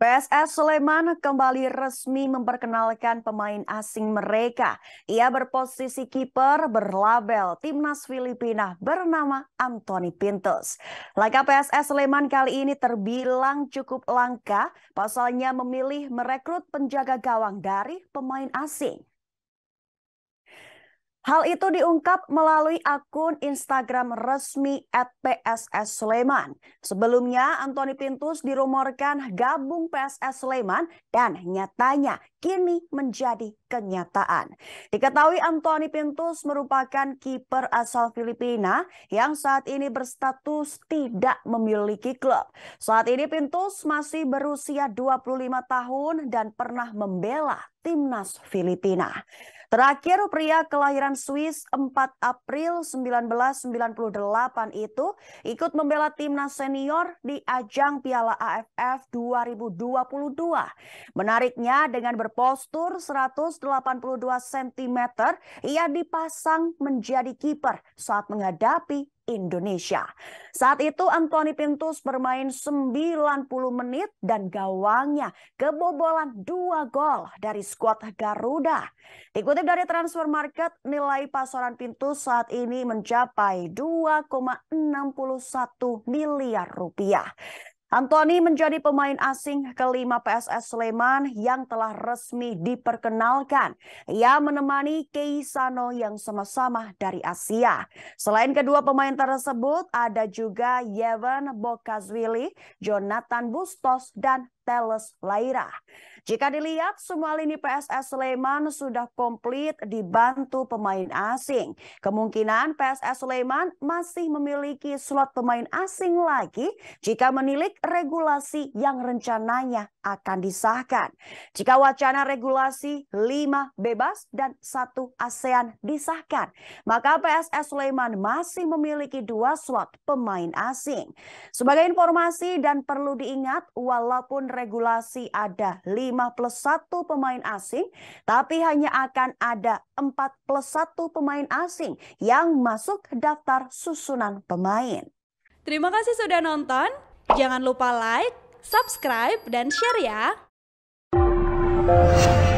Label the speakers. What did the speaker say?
Speaker 1: PSS Sleman kembali resmi memperkenalkan pemain asing mereka. Ia berposisi kiper berlabel Timnas Filipina bernama Anthony Pintos. Laga PSS Sleman kali ini terbilang cukup langka, pasalnya memilih merekrut penjaga gawang dari pemain asing. Hal itu diungkap melalui akun Instagram resmi at PSS Sleman. Sebelumnya, Anthony Pintus dirumorkan gabung PSS Sleman dan nyatanya kini menjadi kenyataan. Diketahui Anthony Pintus merupakan kiper asal Filipina yang saat ini berstatus tidak memiliki klub. Saat ini Pintus masih berusia 25 tahun dan pernah membela timnas Filipina. Terakhir, pria kelahiran Swiss 4 April 1998 itu ikut membela timnas senior di ajang Piala AFF 2022. Menariknya dengan berpostur 182 cm, ia dipasang menjadi kiper saat menghadapi Indonesia. Saat itu Anthony Pintus bermain 90 menit dan gawangnya kebobolan dua gol dari skuad Garuda. Dikutip dari transfer market, nilai pasaran Pintus saat ini mencapai 2,61 miliar rupiah. Antoni menjadi pemain asing kelima PSS Sleman yang telah resmi diperkenalkan. Ia menemani Keisano yang sama-sama dari Asia. Selain kedua pemain tersebut, ada juga Yevan Bokazwili, Jonathan Bustos, dan Teles Laira. Jika dilihat, semua lini PSS Sleman sudah komplit dibantu pemain asing. Kemungkinan PSS Sleman masih memiliki slot pemain asing lagi jika menilik regulasi yang rencananya akan disahkan. Jika wacana regulasi 5 bebas dan satu ASEAN disahkan, maka PSS Sleman masih memiliki dua slot pemain asing. Sebagai informasi dan perlu diingat, walaupun regulasi ada 5 5 plus 1 pemain asing, tapi hanya akan ada 4 plus 1 pemain asing yang masuk daftar susunan pemain. Terima kasih sudah nonton. Jangan lupa like, subscribe, dan share ya.